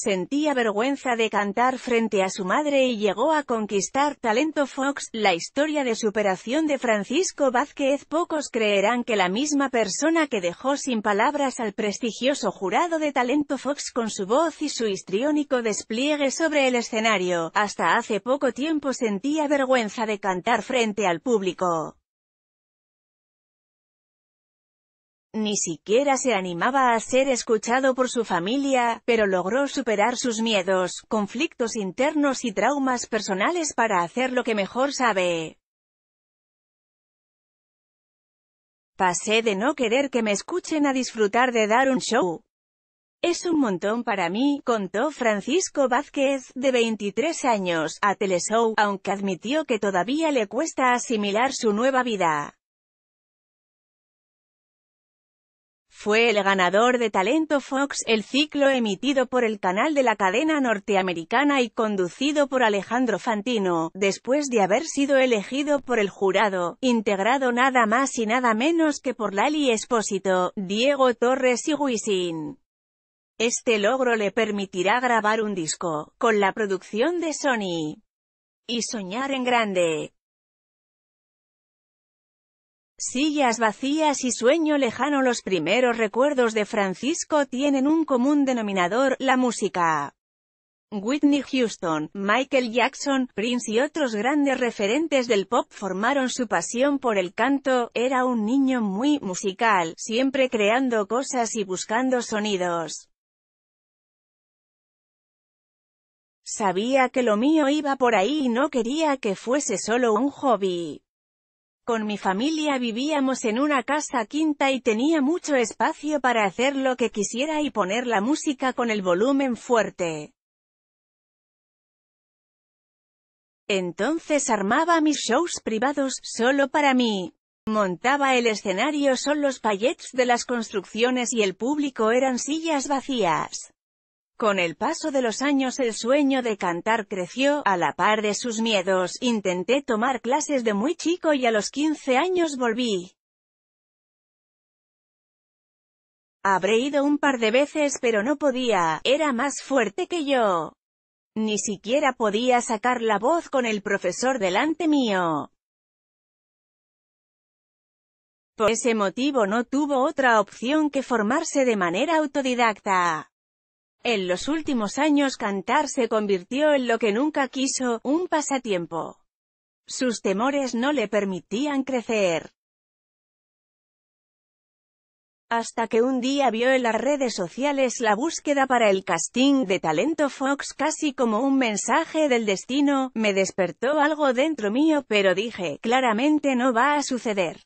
sentía vergüenza de cantar frente a su madre y llegó a conquistar Talento Fox. La historia de superación de Francisco Vázquez pocos creerán que la misma persona que dejó sin palabras al prestigioso jurado de Talento Fox con su voz y su histriónico despliegue sobre el escenario, hasta hace poco tiempo sentía vergüenza de cantar frente al público. Ni siquiera se animaba a ser escuchado por su familia, pero logró superar sus miedos, conflictos internos y traumas personales para hacer lo que mejor sabe. Pasé de no querer que me escuchen a disfrutar de dar un show. Es un montón para mí, contó Francisco Vázquez, de 23 años, a Teleshow, aunque admitió que todavía le cuesta asimilar su nueva vida. Fue el ganador de Talento Fox, el ciclo emitido por el canal de la cadena norteamericana y conducido por Alejandro Fantino, después de haber sido elegido por el jurado, integrado nada más y nada menos que por Lali Espósito, Diego Torres y Wisin. Este logro le permitirá grabar un disco, con la producción de Sony. Y soñar en grande. Sillas vacías y sueño lejano Los primeros recuerdos de Francisco tienen un común denominador, la música. Whitney Houston, Michael Jackson, Prince y otros grandes referentes del pop formaron su pasión por el canto, era un niño muy musical, siempre creando cosas y buscando sonidos. Sabía que lo mío iba por ahí y no quería que fuese solo un hobby. Con mi familia vivíamos en una casa quinta y tenía mucho espacio para hacer lo que quisiera y poner la música con el volumen fuerte. Entonces armaba mis shows privados, solo para mí. Montaba el escenario son los payets de las construcciones y el público eran sillas vacías. Con el paso de los años el sueño de cantar creció, a la par de sus miedos, intenté tomar clases de muy chico y a los 15 años volví. Habré ido un par de veces pero no podía, era más fuerte que yo. Ni siquiera podía sacar la voz con el profesor delante mío. Por ese motivo no tuvo otra opción que formarse de manera autodidacta. En los últimos años cantar se convirtió en lo que nunca quiso, un pasatiempo. Sus temores no le permitían crecer. Hasta que un día vio en las redes sociales la búsqueda para el casting de talento Fox casi como un mensaje del destino, me despertó algo dentro mío pero dije, claramente no va a suceder.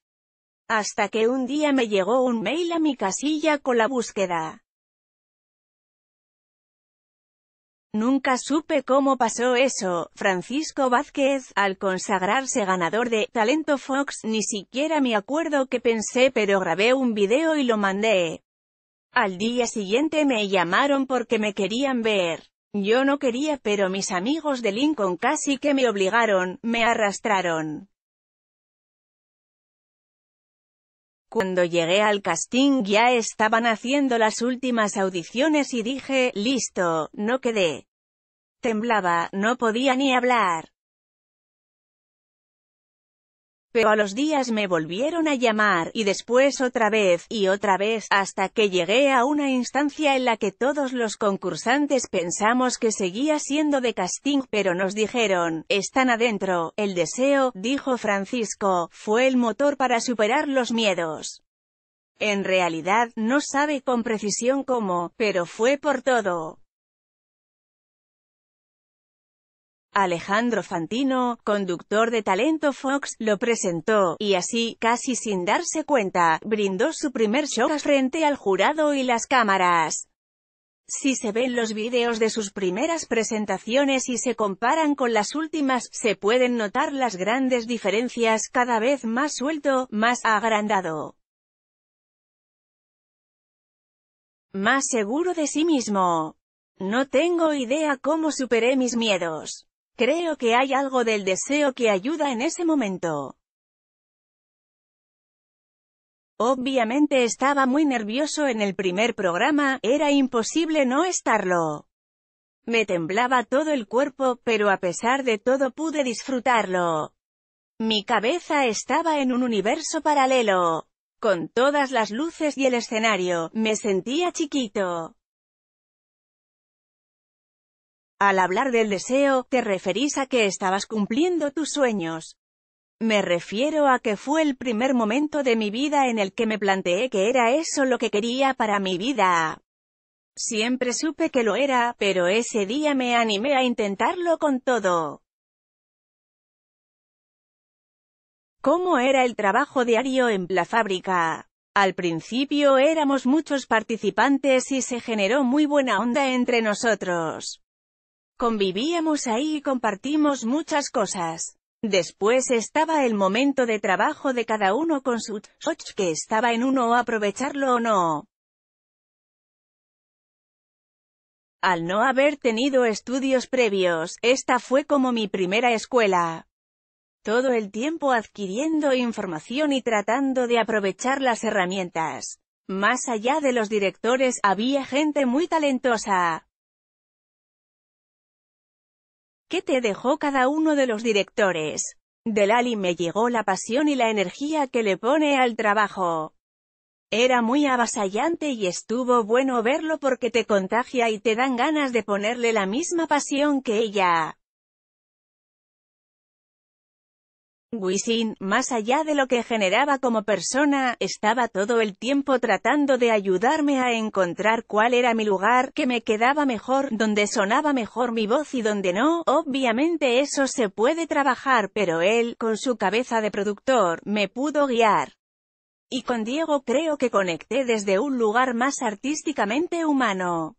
Hasta que un día me llegó un mail a mi casilla con la búsqueda. Nunca supe cómo pasó eso. Francisco Vázquez, al consagrarse ganador de Talento Fox, ni siquiera me acuerdo qué pensé pero grabé un video y lo mandé. Al día siguiente me llamaron porque me querían ver. Yo no quería pero mis amigos de Lincoln casi que me obligaron, me arrastraron. Cuando llegué al casting ya estaban haciendo las últimas audiciones y dije, listo, no quedé. Temblaba, no podía ni hablar. Pero a los días me volvieron a llamar, y después otra vez, y otra vez, hasta que llegué a una instancia en la que todos los concursantes pensamos que seguía siendo de casting, pero nos dijeron, están adentro, el deseo, dijo Francisco, fue el motor para superar los miedos. En realidad, no sabe con precisión cómo, pero fue por todo. Alejandro Fantino, conductor de Talento Fox, lo presentó, y así, casi sin darse cuenta, brindó su primer show frente al jurado y las cámaras. Si se ven los vídeos de sus primeras presentaciones y se comparan con las últimas, se pueden notar las grandes diferencias, cada vez más suelto, más agrandado. Más seguro de sí mismo. No tengo idea cómo superé mis miedos. Creo que hay algo del deseo que ayuda en ese momento. Obviamente estaba muy nervioso en el primer programa, era imposible no estarlo. Me temblaba todo el cuerpo, pero a pesar de todo pude disfrutarlo. Mi cabeza estaba en un universo paralelo. Con todas las luces y el escenario, me sentía chiquito. Al hablar del deseo, te referís a que estabas cumpliendo tus sueños. Me refiero a que fue el primer momento de mi vida en el que me planteé que era eso lo que quería para mi vida. Siempre supe que lo era, pero ese día me animé a intentarlo con todo. ¿Cómo era el trabajo diario en la fábrica? Al principio éramos muchos participantes y se generó muy buena onda entre nosotros. Convivíamos ahí y compartimos muchas cosas. Después estaba el momento de trabajo de cada uno con su que estaba en uno aprovecharlo o no. Al no haber tenido estudios previos, esta fue como mi primera escuela. Todo el tiempo adquiriendo información y tratando de aprovechar las herramientas. Más allá de los directores, había gente muy talentosa. ¿Qué te dejó cada uno de los directores? Del Ali me llegó la pasión y la energía que le pone al trabajo. Era muy avasallante y estuvo bueno verlo porque te contagia y te dan ganas de ponerle la misma pasión que ella. Wisin, más allá de lo que generaba como persona, estaba todo el tiempo tratando de ayudarme a encontrar cuál era mi lugar, que me quedaba mejor, donde sonaba mejor mi voz y donde no. Obviamente eso se puede trabajar, pero él, con su cabeza de productor, me pudo guiar. Y con Diego creo que conecté desde un lugar más artísticamente humano.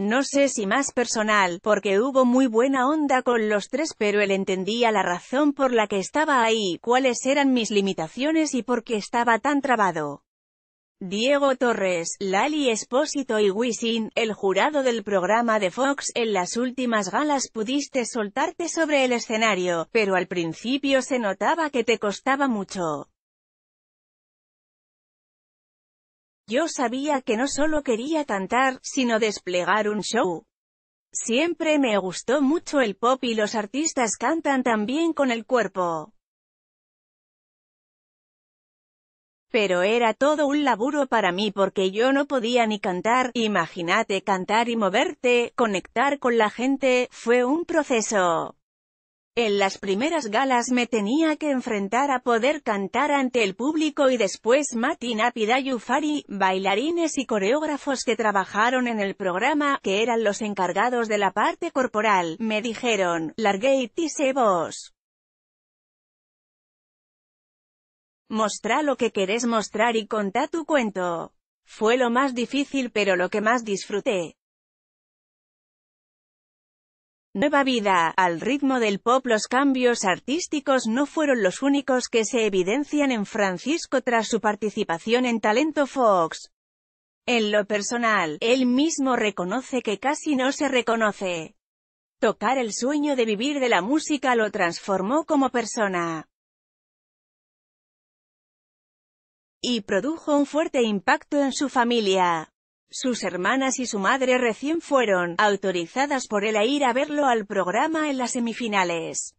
No sé si más personal, porque hubo muy buena onda con los tres pero él entendía la razón por la que estaba ahí, cuáles eran mis limitaciones y por qué estaba tan trabado. Diego Torres, Lali Espósito y Wisin, el jurado del programa de Fox, en las últimas galas pudiste soltarte sobre el escenario, pero al principio se notaba que te costaba mucho. Yo sabía que no solo quería cantar, sino desplegar un show. Siempre me gustó mucho el pop y los artistas cantan también con el cuerpo. Pero era todo un laburo para mí porque yo no podía ni cantar, imagínate cantar y moverte, conectar con la gente, fue un proceso. En las primeras galas me tenía que enfrentar a poder cantar ante el público y después Mati Napidayu Fari, bailarines y coreógrafos que trabajaron en el programa, que eran los encargados de la parte corporal, me dijeron, y se vos. Mostrá lo que querés mostrar y contá tu cuento. Fue lo más difícil pero lo que más disfruté nueva vida. Al ritmo del pop los cambios artísticos no fueron los únicos que se evidencian en Francisco tras su participación en Talento Fox. En lo personal, él mismo reconoce que casi no se reconoce. Tocar el sueño de vivir de la música lo transformó como persona. Y produjo un fuerte impacto en su familia. Sus hermanas y su madre recién fueron autorizadas por él a ir a verlo al programa en las semifinales.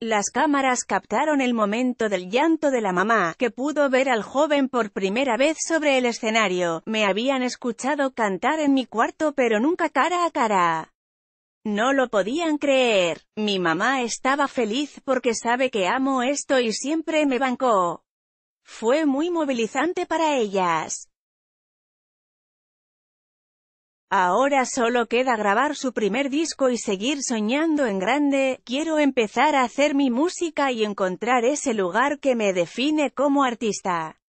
Las cámaras captaron el momento del llanto de la mamá, que pudo ver al joven por primera vez sobre el escenario. Me habían escuchado cantar en mi cuarto pero nunca cara a cara. No lo podían creer. Mi mamá estaba feliz porque sabe que amo esto y siempre me bancó. Fue muy movilizante para ellas. Ahora solo queda grabar su primer disco y seguir soñando en grande, quiero empezar a hacer mi música y encontrar ese lugar que me define como artista.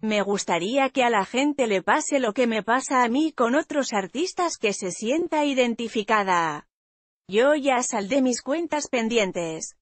Me gustaría que a la gente le pase lo que me pasa a mí con otros artistas que se sienta identificada. Yo ya saldé mis cuentas pendientes.